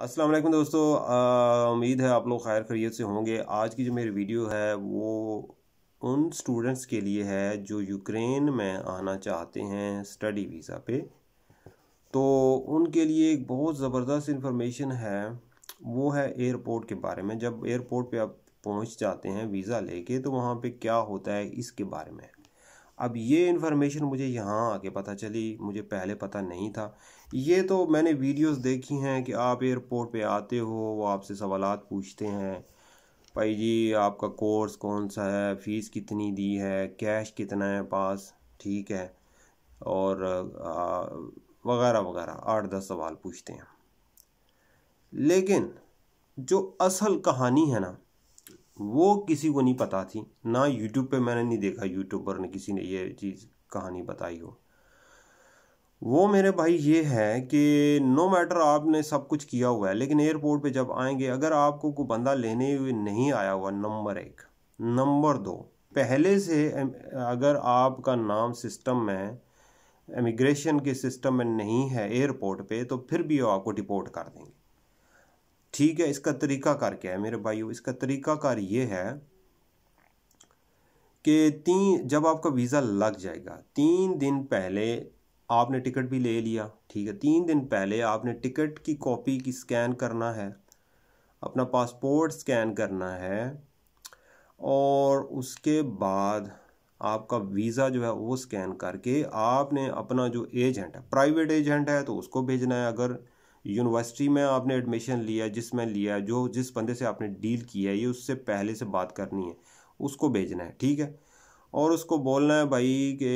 अस्सलाम वालेकुम दोस्तों उम्मीद है आप लोग खैर खरीत से होंगे आज की जो मेरी वीडियो है वो उन स्टूडेंट्स के लिए है जो यूक्रेन में आना चाहते हैं स्टडी वीज़ा पे तो उनके लिए एक बहुत ज़बरदस्त इन्फॉर्मेशन है वो है एयरपोर्ट के बारे में जब एयरपोर्ट पे आप पहुंच जाते हैं वीज़ा लेके तो वहाँ पे क्या होता है इसके बारे में अब ये इन्फॉर्मेशन मुझे यहाँ आके पता चली मुझे पहले पता नहीं था ये तो मैंने वीडियोस देखी हैं कि आप एयरपोर्ट पे आते हो वो आपसे सवाल पूछते हैं भाई जी आपका कोर्स कौन सा है फ़ीस कितनी दी है कैश कितना है पास ठीक है और वगैरह वगैरह आठ दस सवाल पूछते हैं लेकिन जो असल कहानी है ना वो किसी को नहीं पता थी ना यूट्यूब पे मैंने नहीं देखा यूट्यूबर ने किसी ने ये चीज़ कहानी बताई हो वो मेरे भाई ये है कि नो मैटर आपने सब कुछ किया हुआ है लेकिन एयरपोर्ट पे जब आएंगे अगर आपको कोई बंदा लेने नहीं आया हुआ नंबर एक नंबर दो पहले से अगर आपका नाम सिस्टम में इमिग्रेशन के सिस्टम में नहीं है एयरपोर्ट पे तो फिर भी वो आपको डिपोर्ट कर देंगे ठीक है इसका तरीक़ाकार क्या है मेरे भाइयों इसका तरीक़ाकार ये है कि तीन जब आपका वीज़ा लग जाएगा तीन दिन पहले आपने टिकट भी ले लिया ठीक है तीन दिन पहले आपने टिकट की कॉपी की स्कैन करना है अपना पासपोर्ट स्कैन करना है और उसके बाद आपका वीज़ा जो है वो स्कैन करके आपने अपना जो एजेंट है प्राइवेट एजेंट है तो उसको भेजना है अगर यूनिवर्सिटी में आपने एडमिशन लिया जिसमें लिया जो जिस बंदे से आपने डील किया है ये उससे पहले से बात करनी है उसको भेजना है ठीक है और उसको बोलना है भाई कि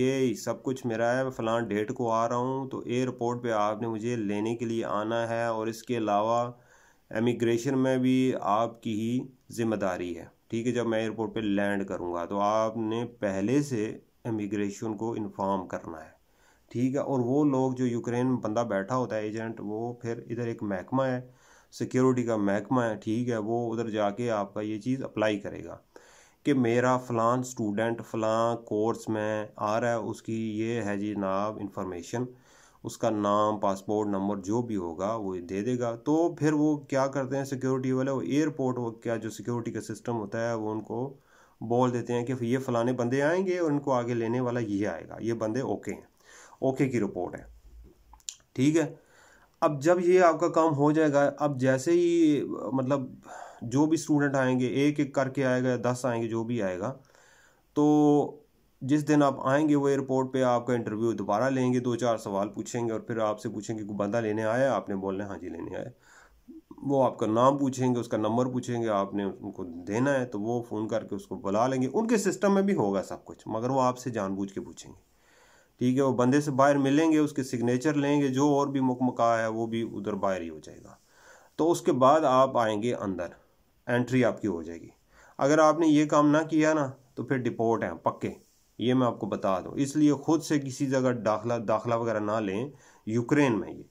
ये सब कुछ मेरा है फलान डेट को आ रहा हूँ तो एयरपोर्ट पे आपने मुझे लेने के लिए आना है और इसके अलावा एमिग्रेशन में भी आपकी ही जिम्मेदारी है ठीक है जब मैं एयरपोर्ट पे लैंड करूँगा तो आपने पहले से इमिग्रेशन को इन्फॉर्म करना है ठीक है और वो लोग जो यूक्रेन में बंदा बैठा होता है एजेंट वो फिर इधर एक महकमा है सिक्योरिटी का महकमा है ठीक है वो उधर जाके आपका ये चीज़ अप्लाई करेगा कि मेरा फ़लान स्टूडेंट फ़लां कोर्स में आ रहा है उसकी ये है जी नाम इन्फॉर्मेशन उसका नाम पासपोर्ट नंबर जो भी होगा वो दे देगा तो फिर वो क्या करते हैं सिक्योरिटी वाले वो एयरपोर्ट क्या जो सिक्योरिटी का सिस्टम होता है वो उनको बोल देते हैं कि ये फ़लाने बंदे आएंगे और उनको आगे लेने वाला ये आएगा ये बंदे ओके हैं ओके की रिपोर्ट है ठीक है अब जब ये आपका काम हो जाएगा अब जैसे ही मतलब जो भी स्टूडेंट आएंगे एक एक करके आएगा दस आएंगे जो भी आएगा तो जिस दिन आप आएंगे वो एयरपोर्ट पे आपका इंटरव्यू दोबारा लेंगे दो चार सवाल पूछेंगे और फिर आपसे पूछेंगे कि बंदा लेने आया आपने बोलना हाँ जी लेने आया वो आपका नाम पूछेंगे उसका नंबर पूछेंगे आपने उनको देना है तो वो फ़ोन करके उसको बुला लेंगे उनके सिस्टम में भी होगा सब कुछ मगर वो आपसे जानबूझ के पूछेंगे ठीक है वो बंदे से बाहर मिलेंगे उसके सिग्नेचर लेंगे जो और भी मुकमका है वो भी उधर बाहर ही हो जाएगा तो उसके बाद आप आएंगे अंदर एंट्री आपकी हो जाएगी अगर आपने ये काम ना किया ना तो फिर डिपोर्ट हैं पक्के ये मैं आपको बता दूँ इसलिए ख़ुद से किसी जगह दाखला दाखला वगैरह ना लें यूक्रेन में ये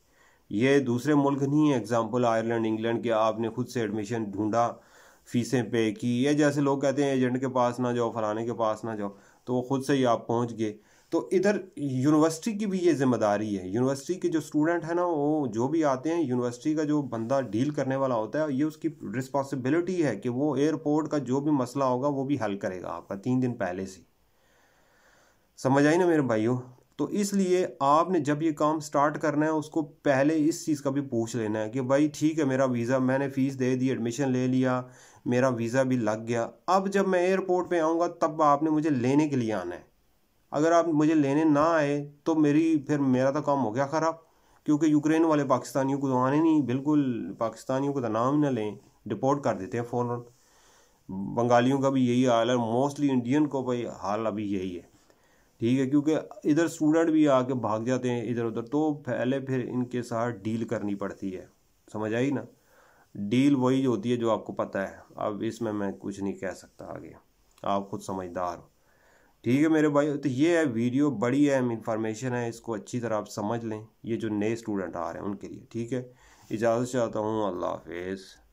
ये दूसरे मुल्क नहीं है एग्ज़ाम्पल आयरलैंड इंग्लैंड के आपने ख़ुद से एडमिशन ढूंढा फ़ीसें पे की या जैसे लोग कहते हैं एजेंट के पास ना जाओ फलाने के पास ना जाओ तो वो ख़ुद से ही आप पहुँच गए तो इधर यूनिवर्सिटी की भी ये जिम्मेदारी है यूनिवर्सिटी के जो स्टूडेंट है ना वो जो भी आते हैं यूनिवर्सिटी का जो बंदा डील करने वाला होता है ये उसकी रिस्पॉन्सिबिलिटी है कि वो एयरपोर्ट का जो भी मसला होगा वो भी हल करेगा आपका तीन दिन पहले से समझ आई ना मेरे भाइयों तो इसलिए आपने जब ये काम स्टार्ट करना है उसको पहले इस चीज़ का भी पूछ लेना है कि भाई ठीक है मेरा वीज़ा मैंने फ़ीस दे दी एडमिशन ले लिया मेरा वीज़ा भी लग गया अब जब मैं एयरपोर्ट पे आऊँगा तब आपने मुझे लेने के लिए आना है अगर आप मुझे लेने ना आए तो मेरी फिर मेरा तो काम हो गया ख़राब क्योंकि यूक्रेन वाले पाकिस्तानियों को तो आने नहीं बिल्कुल पाकिस्तानियों को तो नाम ही ना लें डिपोर्ट कर देते हैं फ़ौर बंगालियों का भी यही हाल है मोस्टली इंडियन को भाई हाल अभी यही है ठीक है क्योंकि इधर स्टूडेंट भी आके भाग जाते हैं इधर उधर तो पहले फिर इनके साथ डील करनी पड़ती है समझ आई ना डील वही होती है जो आपको पता है अब इसमें मैं कुछ नहीं कह सकता आगे आप खुद समझदार हो ठीक है मेरे भाई तो ये है वीडियो बड़ी अहम इन्फॉर्मेशन है इसको अच्छी तरह आप समझ लें ये जो नए स्टूडेंट आ रहे हैं उनके लिए ठीक है इजाज़त चाहता हूँ अल्लाह हाफिज़